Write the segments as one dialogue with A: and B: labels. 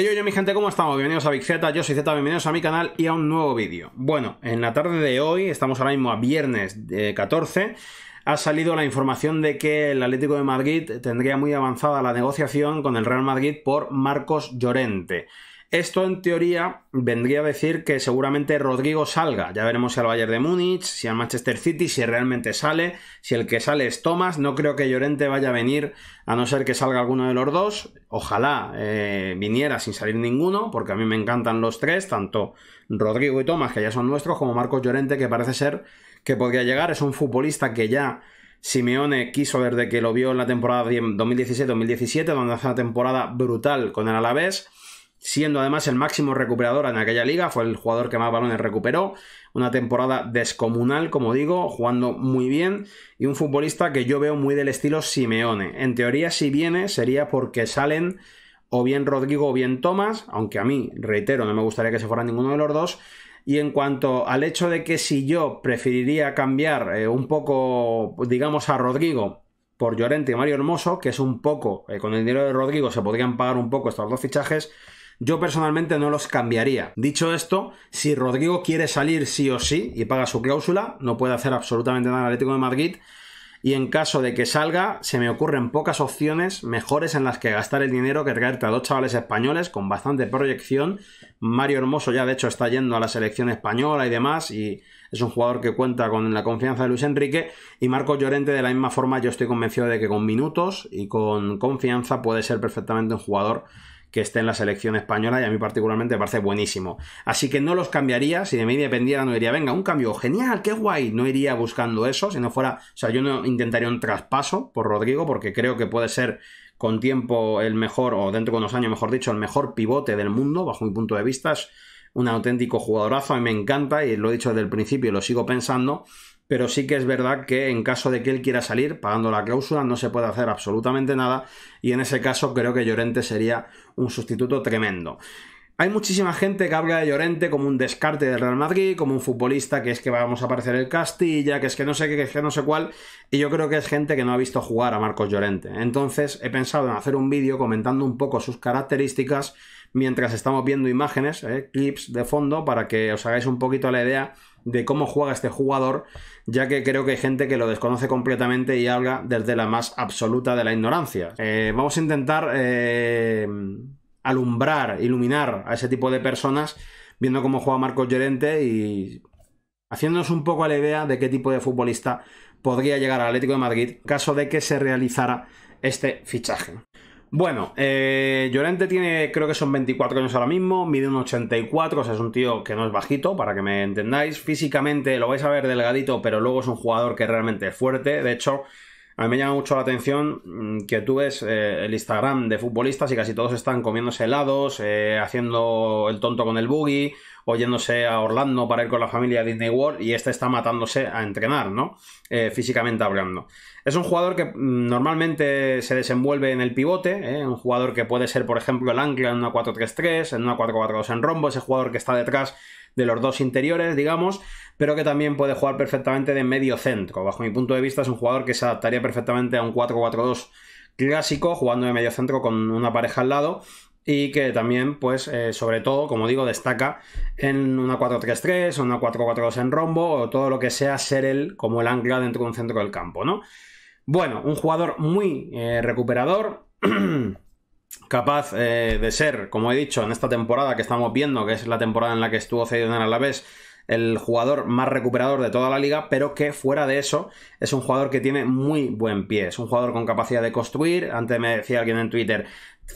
A: y yo mi gente, ¿cómo estamos? Bienvenidos a Big yo soy Z, bienvenidos a mi canal y a un nuevo vídeo. Bueno, en la tarde de hoy, estamos ahora mismo a viernes 14, eh, ha salido la información de que el Atlético de Madrid tendría muy avanzada la negociación con el Real Madrid por Marcos Llorente. Esto en teoría vendría a decir que seguramente Rodrigo salga. Ya veremos si al Bayern de Múnich, si al Manchester City, si realmente sale, si el que sale es Thomas. No creo que Llorente vaya a venir a no ser que salga alguno de los dos. Ojalá eh, viniera sin salir ninguno, porque a mí me encantan los tres, tanto Rodrigo y Thomas, que ya son nuestros, como Marcos Llorente, que parece ser que podría llegar. Es un futbolista que ya Simeone quiso desde que lo vio en la temporada 2016-2017, donde hace una temporada brutal con el Alavés siendo además el máximo recuperador en aquella liga, fue el jugador que más balones recuperó, una temporada descomunal, como digo, jugando muy bien y un futbolista que yo veo muy del estilo Simeone. En teoría, si viene, sería porque salen o bien Rodrigo o bien Tomás, aunque a mí, reitero, no me gustaría que se fuera ninguno de los dos. Y en cuanto al hecho de que si yo preferiría cambiar eh, un poco, digamos, a Rodrigo por Llorente y Mario Hermoso, que es un poco, eh, con el dinero de Rodrigo se podrían pagar un poco estos dos fichajes, yo personalmente no los cambiaría. Dicho esto, si Rodrigo quiere salir sí o sí y paga su cláusula, no puede hacer absolutamente nada el Atlético de Madrid. Y en caso de que salga, se me ocurren pocas opciones mejores en las que gastar el dinero que traerte a dos chavales españoles con bastante proyección. Mario Hermoso ya de hecho está yendo a la selección española y demás, y es un jugador que cuenta con la confianza de Luis Enrique. Y Marco Llorente de la misma forma, yo estoy convencido de que con minutos y con confianza puede ser perfectamente un jugador que esté en la selección española y a mí particularmente me parece buenísimo. Así que no los cambiaría, si de mí dependiera no iría, venga, un cambio, genial, qué guay, no iría buscando eso, si no fuera, o sea, yo no intentaría un traspaso por Rodrigo porque creo que puede ser con tiempo el mejor, o dentro de unos años mejor dicho, el mejor pivote del mundo, bajo mi punto de vista, es un auténtico jugadorazo, a mí me encanta y lo he dicho desde el principio y lo sigo pensando, pero sí que es verdad que en caso de que él quiera salir pagando la cláusula no se puede hacer absolutamente nada y en ese caso creo que Llorente sería un sustituto tremendo. Hay muchísima gente que habla de Llorente como un descarte del Real Madrid, como un futbolista que es que vamos a aparecer el Castilla, que es que no sé qué, que es que no sé cuál, y yo creo que es gente que no ha visto jugar a Marcos Llorente. Entonces he pensado en hacer un vídeo comentando un poco sus características mientras estamos viendo imágenes, eh, clips de fondo, para que os hagáis un poquito la idea de cómo juega este jugador, ya que creo que hay gente que lo desconoce completamente y habla desde la más absoluta de la ignorancia. Eh, vamos a intentar eh, alumbrar, iluminar a ese tipo de personas, viendo cómo juega Marcos Llorente y haciéndonos un poco la idea de qué tipo de futbolista podría llegar al Atlético de Madrid, caso de que se realizara este fichaje. Bueno, eh, Llorente tiene, creo que son 24 años ahora mismo, mide un 84, o sea, es un tío que no es bajito, para que me entendáis. Físicamente lo vais a ver delgadito, pero luego es un jugador que realmente es fuerte. De hecho, a mí me llama mucho la atención mm, que tú ves eh, el Instagram de futbolistas y casi todos están comiéndose helados, eh, haciendo el tonto con el boogie Oyéndose yéndose a Orlando para ir con la familia de Disney World y este está matándose a entrenar, ¿no? Eh, físicamente hablando. Es un jugador que mm, normalmente se desenvuelve en el pivote, ¿eh? un jugador que puede ser, por ejemplo, el ancla en una 4-3-3, en una 4-4-2 en rombo, ese jugador que está detrás de los dos interiores, digamos, pero que también puede jugar perfectamente de medio centro. Bajo mi punto de vista es un jugador que se adaptaría perfectamente a un 4-4-2 clásico, jugando de medio centro con una pareja al lado y que también, pues, eh, sobre todo, como digo, destaca en una 4-3-3 una 4-4-2 en rombo o todo lo que sea ser él como el ancla dentro de un centro del campo, ¿no? Bueno, un jugador muy eh, recuperador. capaz eh, de ser, como he dicho, en esta temporada que estamos viendo, que es la temporada en la que estuvo a la vez, el jugador más recuperador de toda la liga, pero que fuera de eso es un jugador que tiene muy buen pie, es un jugador con capacidad de construir, antes me decía alguien en Twitter,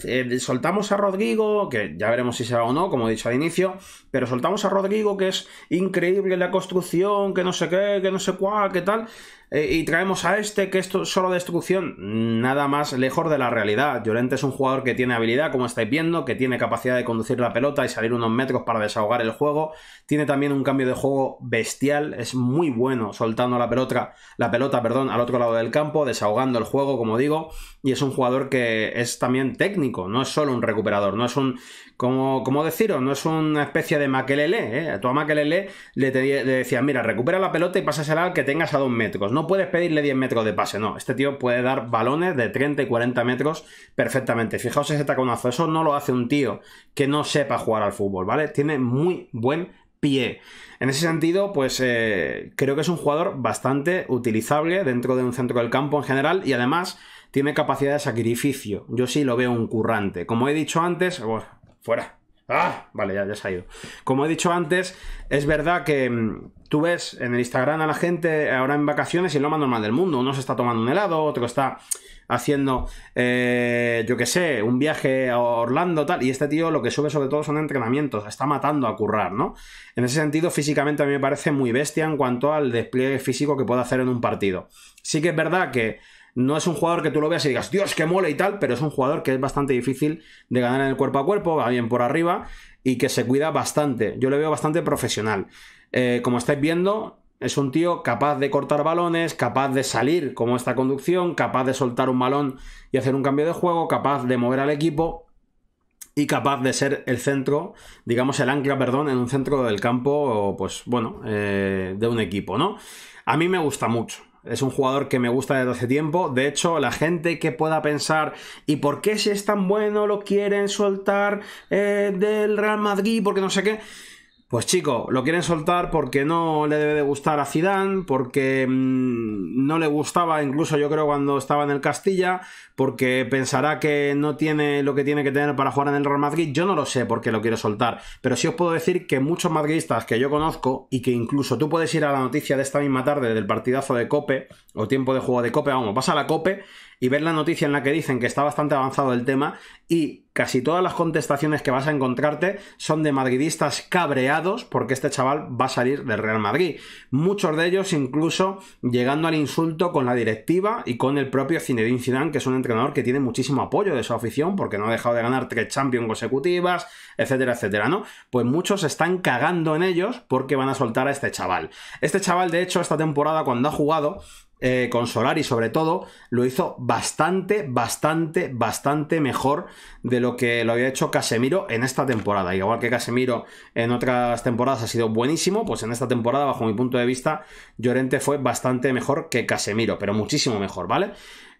A: eh, soltamos a Rodrigo, que ya veremos si se va o no, como he dicho al inicio, pero soltamos a Rodrigo que es increíble la construcción, que no sé qué, que no sé cuál, que tal. Eh, y traemos a este que es solo destrucción, nada más lejos de la realidad. Llorente es un jugador que tiene habilidad, como estáis viendo, que tiene capacidad de conducir la pelota y salir unos metros para desahogar el juego. Tiene también un cambio de juego bestial, es muy bueno soltando la pelota, la pelota, perdón, al otro lado del campo, desahogando el juego, como digo, y es un jugador que es también técnico, no es solo un recuperador, no es un como, como deciros, no es una especie de Maquelele, ¿eh? tu a Maquelele le, le decías, mira, recupera la pelota y pásasela al que tengas a dos metros, ¿no? no puedes pedirle 10 metros de pase, no. Este tío puede dar balones de 30 y 40 metros perfectamente. Fijaos ese taconazo, eso no lo hace un tío que no sepa jugar al fútbol, ¿vale? Tiene muy buen pie. En ese sentido, pues eh, creo que es un jugador bastante utilizable dentro de un centro del campo en general y además tiene capacidad de sacrificio. Yo sí lo veo un currante. Como he dicho antes, oh, fuera. Ah, vale, ya, ya se ha ido. Como he dicho antes, es verdad que mm, tú ves en el Instagram a la gente ahora en vacaciones y es lo más normal del mundo. Uno se está tomando un helado, otro está haciendo, eh, yo qué sé, un viaje a Orlando, tal. Y este tío lo que sube sobre todo son entrenamientos, está matando a currar, ¿no? En ese sentido, físicamente a mí me parece muy bestia en cuanto al despliegue físico que puede hacer en un partido. Sí que es verdad que no es un jugador que tú lo veas y digas, Dios, qué mole y tal, pero es un jugador que es bastante difícil de ganar en el cuerpo a cuerpo, va bien por arriba y que se cuida bastante. Yo le veo bastante profesional. Eh, como estáis viendo, es un tío capaz de cortar balones, capaz de salir como esta conducción, capaz de soltar un balón y hacer un cambio de juego, capaz de mover al equipo y capaz de ser el centro, digamos el ancla, perdón, en un centro del campo, pues bueno, eh, de un equipo, ¿no? A mí me gusta mucho. Es un jugador que me gusta desde hace tiempo. De hecho, la gente que pueda pensar, ¿y por qué si es tan bueno lo quieren soltar eh, del Real Madrid? Porque no sé qué. Pues chico, lo quieren soltar porque no le debe de gustar a Zidane, porque mm, no le gustaba incluso yo creo cuando estaba en el Castilla, porque pensará que no tiene lo que tiene que tener para jugar en el Real Madrid. Yo no lo sé por qué lo quiero soltar, pero sí os puedo decir que muchos madridistas que yo conozco y que incluso tú puedes ir a la noticia de esta misma tarde del partidazo de Cope o tiempo de juego de Cope, vamos, pasa a la Cope y ver la noticia en la que dicen que está bastante avanzado el tema y casi todas las contestaciones que vas a encontrarte son de madridistas cabreados porque este chaval va a salir del Real Madrid. Muchos de ellos incluso llegando al insulto con la directiva y con el propio Zinedine Zidane, que es un entrenador que tiene muchísimo apoyo de su afición porque no ha dejado de ganar tres Champions consecutivas, etcétera, etcétera, ¿no? Pues muchos están cagando en ellos porque van a soltar a este chaval. Este chaval, de hecho, esta temporada cuando ha jugado, eh, con sobre todo, lo hizo bastante, bastante, bastante mejor de lo que lo había hecho Casemiro en esta temporada. Igual que Casemiro en otras temporadas ha sido buenísimo, pues en esta temporada, bajo mi punto de vista, Llorente fue bastante mejor que Casemiro, pero muchísimo mejor, ¿vale?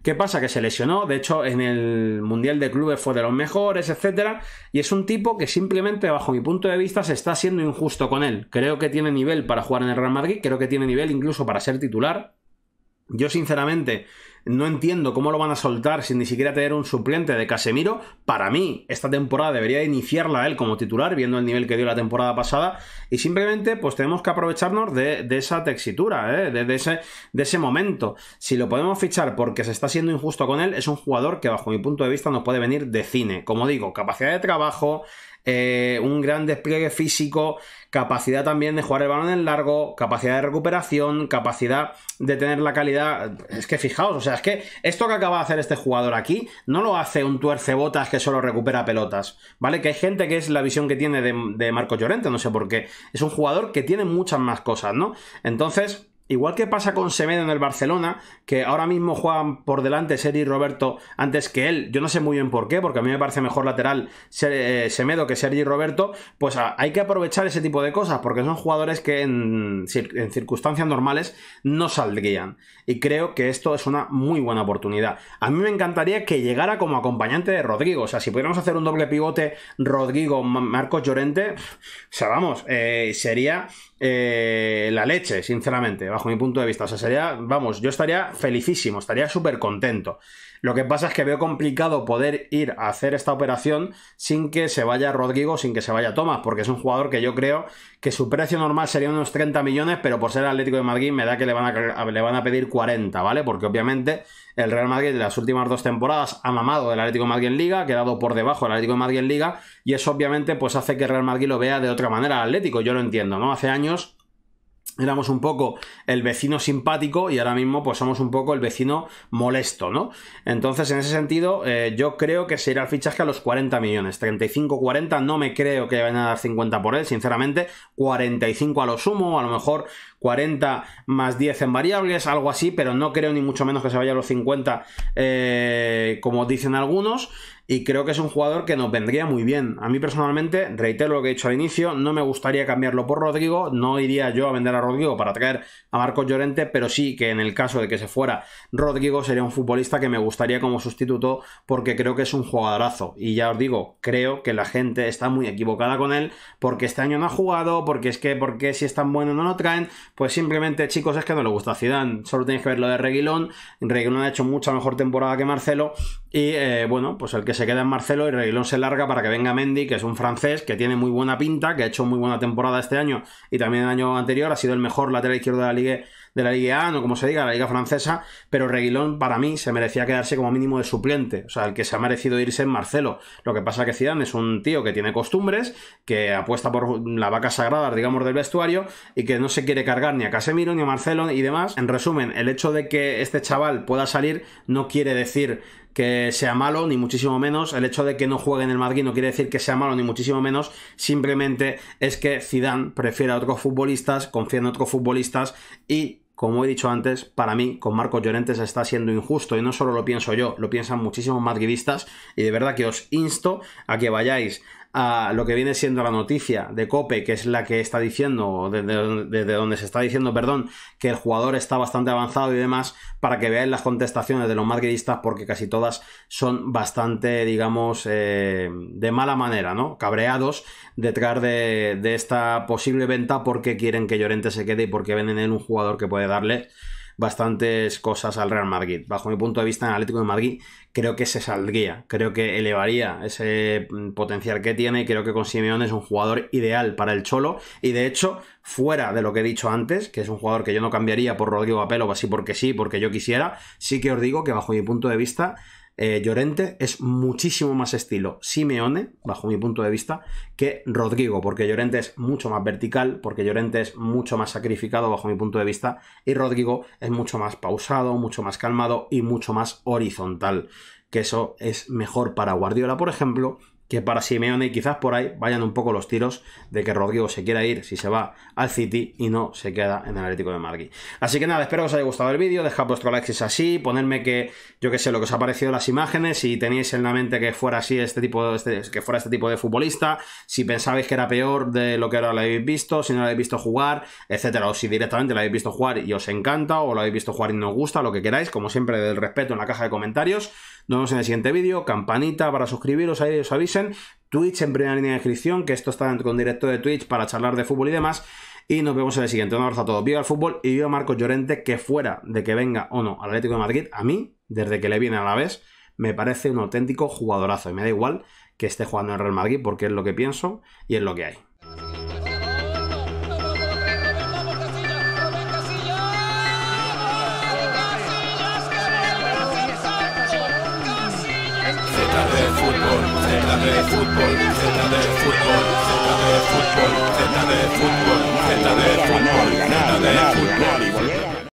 A: ¿Qué pasa? Que se lesionó, de hecho en el Mundial de Clubes fue de los mejores, etc. Y es un tipo que simplemente, bajo mi punto de vista, se está siendo injusto con él. Creo que tiene nivel para jugar en el Real Madrid, creo que tiene nivel incluso para ser titular. Yo sinceramente no entiendo cómo lo van a soltar sin ni siquiera tener un suplente de Casemiro. Para mí, esta temporada debería iniciarla él como titular, viendo el nivel que dio la temporada pasada. Y simplemente, pues tenemos que aprovecharnos de, esa textura, ¿eh? ese, de ese momento. Si lo podemos fichar porque se está siendo injusto con él, es un jugador que, bajo mi punto de vista, nos puede venir de cine. Como digo, capacidad de trabajo, eh, un gran despliegue físico, capacidad también de jugar el balón en largo, capacidad de recuperación, capacidad de tener la calidad. Es que fijaos, o sea, es que esto que acaba de hacer este jugador aquí no lo hace un tuercebotas que solo recupera pelotas, ¿vale? Que hay gente que es la visión que tiene de, de Marco Llorente, no sé por qué. Es un jugador que tiene muchas más cosas, ¿no? Entonces, Igual que pasa con Semedo en el Barcelona, que ahora mismo juegan por delante Sergi y Roberto antes que él. Yo no sé muy bien por qué, porque a mí me parece mejor lateral eh, Semedo que Sergi Roberto. Pues ah, hay que aprovechar ese tipo de cosas, porque son jugadores que en, circunstancias normales no saldrían. Y creo que esto es una muy buena oportunidad. A mí me encantaría que llegara como acompañante de Rodrigo. O sea, si pudiéramos hacer un doble pivote Rodrigo-Marcos Llorente, o sea, vamos, eh, sería eh, la leche, sinceramente bajo mi punto de vista. O sea, sería, vamos, yo estaría felicísimo, estaría súper contento. Lo que pasa es que veo complicado poder ir a hacer esta operación sin que se vaya Rodrigo, sin que se vaya Tomás, porque es un jugador que yo creo que su precio normal sería unos 30 millones, pero por ser Atlético de Madrid me da que le van a, le van a pedir 40, ¿vale? Porque obviamente el Real Madrid de las últimas dos temporadas ha mamado del Atlético de Madrid en Liga, ha quedado por debajo del Atlético de Madrid en Liga, y eso obviamente pues hace que el Real Madrid lo vea de otra manera al Atlético, yo lo entiendo, ¿no? Hace años éramos un poco el vecino simpático y ahora mismo pues somos un poco el vecino molesto, ¿no? Entonces en ese sentido eh, yo creo que se irá al fichaje a los 40 millones, 35-40, no me creo que vayan a dar 50 por él, sinceramente, 45 a lo sumo, a lo mejor 40 más 10 en variables, algo así, pero no creo ni mucho menos que se vaya a los 50 eh, como dicen algunos y creo que es un jugador que nos vendría muy bien. A mí personalmente, reitero lo que he dicho al inicio, no me gustaría cambiarlo por Rodrigo, no iría yo a vender a Rodrigo para traer a Marcos Llorente, pero sí que en el caso de que se fuera Rodrigo sería un futbolista que me gustaría como sustituto porque creo que es un jugadorazo. Y ya os digo, creo que la gente está muy equivocada con él porque este año no ha jugado, porque es que porque si es tan bueno no lo traen, pues simplemente chicos es que no le gusta a Zidane, solo tenéis que ver lo de Reguilón, Reguilón ha hecho mucha mejor temporada que Marcelo y eh, bueno, pues el que se queda en Marcelo y Reguilón se larga para que venga Mendy, que es un francés que tiene muy buena pinta, que ha hecho muy buena temporada este año y también el año anterior, ha sido el mejor lateral izquierdo de la liga de la Liga A, no como se diga, la Liga Francesa, pero Reguilón para mí se merecía quedarse como mínimo de suplente. O sea, el que se ha merecido irse es Marcelo. Lo que pasa que Zidane es un tío que tiene costumbres, que apuesta por la vaca sagrada, digamos, del vestuario, y que no se quiere cargar ni a Casemiro, ni a Marcelo y demás. En resumen, el hecho de que este chaval pueda salir no quiere decir que sea malo, ni muchísimo menos. El hecho de que no juegue en el Madrid no quiere decir que sea malo, ni muchísimo menos. Simplemente es que Zidane prefiere a otros futbolistas, confía en otros futbolistas y como he dicho antes, para mí con Marcos Llorente se está siendo injusto y no solo lo pienso yo, lo piensan muchísimos madridistas y de verdad que os insto a que vayáis a lo que viene siendo la noticia de Cope, que es la que está diciendo, desde, donde se está diciendo, perdón, que el jugador está bastante avanzado y demás, para que veáis las contestaciones de los madridistas, porque casi todas son bastante, digamos, eh, de mala manera, ¿no? Cabreados detrás de, de esta posible venta porque quieren que Llorente se quede y porque ven en él un jugador que puede darle bastantes cosas al Real Madrid. Bajo mi punto de vista, en Atlético de Madrid creo que se saldría, creo que elevaría ese mm, potencial que tiene y creo que con Simeone es un jugador ideal para el Cholo y de hecho, fuera de lo que he dicho antes, que es un jugador que yo no cambiaría por Rodrigo Apelo, así porque sí, porque yo quisiera, sí que os digo que bajo mi punto de vista eh, Llorente es muchísimo más estilo Simeone, bajo mi punto de vista, que Rodrigo, porque Llorente es mucho más vertical, porque Llorente es mucho más sacrificado, bajo mi punto de vista, y Rodrigo es mucho más pausado, mucho más calmado y mucho más horizontal, que eso es mejor para Guardiola, por ejemplo, que para Simeone quizás por ahí vayan un poco los tiros de que Rodrigo se quiera ir si se va al City y no se queda en el Atlético de Madrid. Así que nada, espero que os haya gustado el vídeo, dejad vuestro like si es así, ponerme que yo qué sé lo que os ha parecido las imágenes, si tenéis en la mente que fuera así este tipo este, que fuera este tipo de futbolista, si pensabais que era peor de lo que ahora lo habéis visto, si no lo habéis visto jugar, etcétera, o si directamente lo habéis visto jugar y os encanta o lo habéis visto jugar y no os gusta, lo que queráis, como siempre del respeto en la caja de comentarios. Nos vemos en el siguiente vídeo. Campanita para suscribiros, ahí os avisen. Twitch en primera línea de descripción, que esto está con directo de Twitch para charlar de fútbol y demás. Y nos vemos en el siguiente. Un abrazo a todos. Viva el fútbol y viva Marcos Llorente, que fuera de que venga o no al Atlético de Madrid, a mí, desde que le viene a la vez, me parece un auténtico jugadorazo. Y me da igual que esté jugando en Real Madrid, porque es lo que pienso y es lo que hay. de fútbol, de fútbol, Z de fútbol, Z de fútbol, Z de fútbol, Z de fútbol.